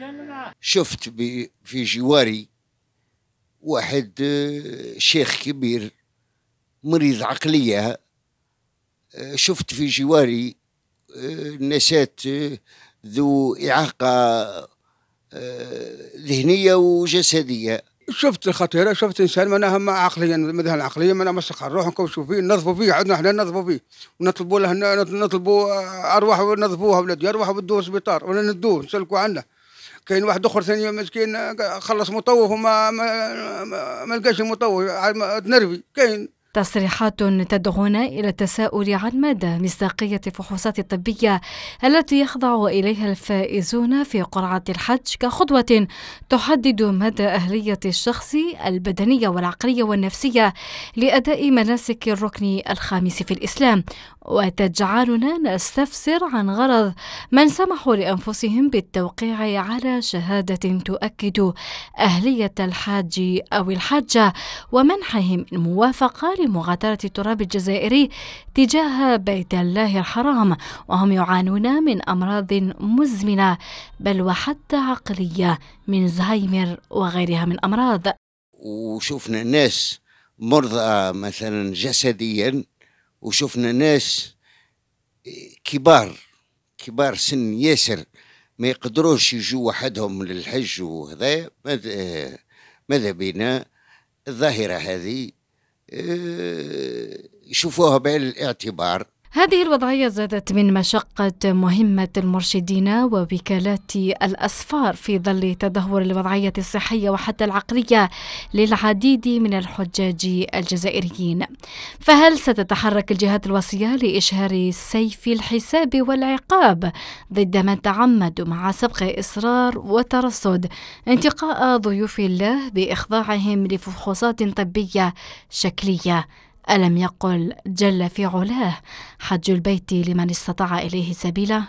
هنا شفت في جواري واحد آه، شيخ كبير مريض عقلية آه، شفت في جواري آه، نسات ذو إعاقة ذهنية وجسدية شفت خطيرة شفت إنسان معناها ما عقليا مذهل عقليا معناها مسخ الروح نكوشوا فيه نظفوا فيه عدنا احنا نظفوا فيه ونطلبوا له نطلبوا أرواح ونظفوها ولادي أرواح ودوها سبيطار ولا ندوه نسلكوا عنه كاين واحد اخر ثاني مسكين خلص مطوف وما ما, ما, ما لقاش المطوف تنرفي كاين تصريحات تدعونا إلى التساؤل عن مدى مصداقية الفحوصات الطبية التي يخضع إليها الفائزون في قرعة الحج كخطوة تحدد مدى أهلية الشخص البدنية والعقلية والنفسية لأداء مناسك الركن الخامس في الإسلام وتجعلنا نستفسر عن غرض من سمحوا لأنفسهم بالتوقيع على شهادة تؤكد أهلية الحاج أو الحاجة ومنحهم الموافقة لمغادرة التراب الجزائري تجاه بيت الله الحرام وهم يعانون من أمراض مزمنة بل وحتى عقلية من زهايمر وغيرها من أمراض وشوفنا ناس مرضى مثلا جسديا وشوفنا ناس كبار كبار سن ياسر ما يقدروش يجوا وحدهم للحج وهذا ماذا بينا الظاهرة هذه آه، يشوفوها بعين الاعتبار هذه الوضعية زادت من مشقة مهمة المرشدين ووكالات الأسفار في ظل تدهور الوضعية الصحية وحتى العقلية للعديد من الحجاج الجزائريين فهل ستتحرك الجهات الوصية لإشهار سيف الحساب والعقاب ضد من تعمد مع سبق إصرار وترصد انتقاء ضيوف الله بإخضاعهم لفحوصات طبية شكلية ألم يقل جل في علاه حج البيت لمن استطاع إليه سبيلا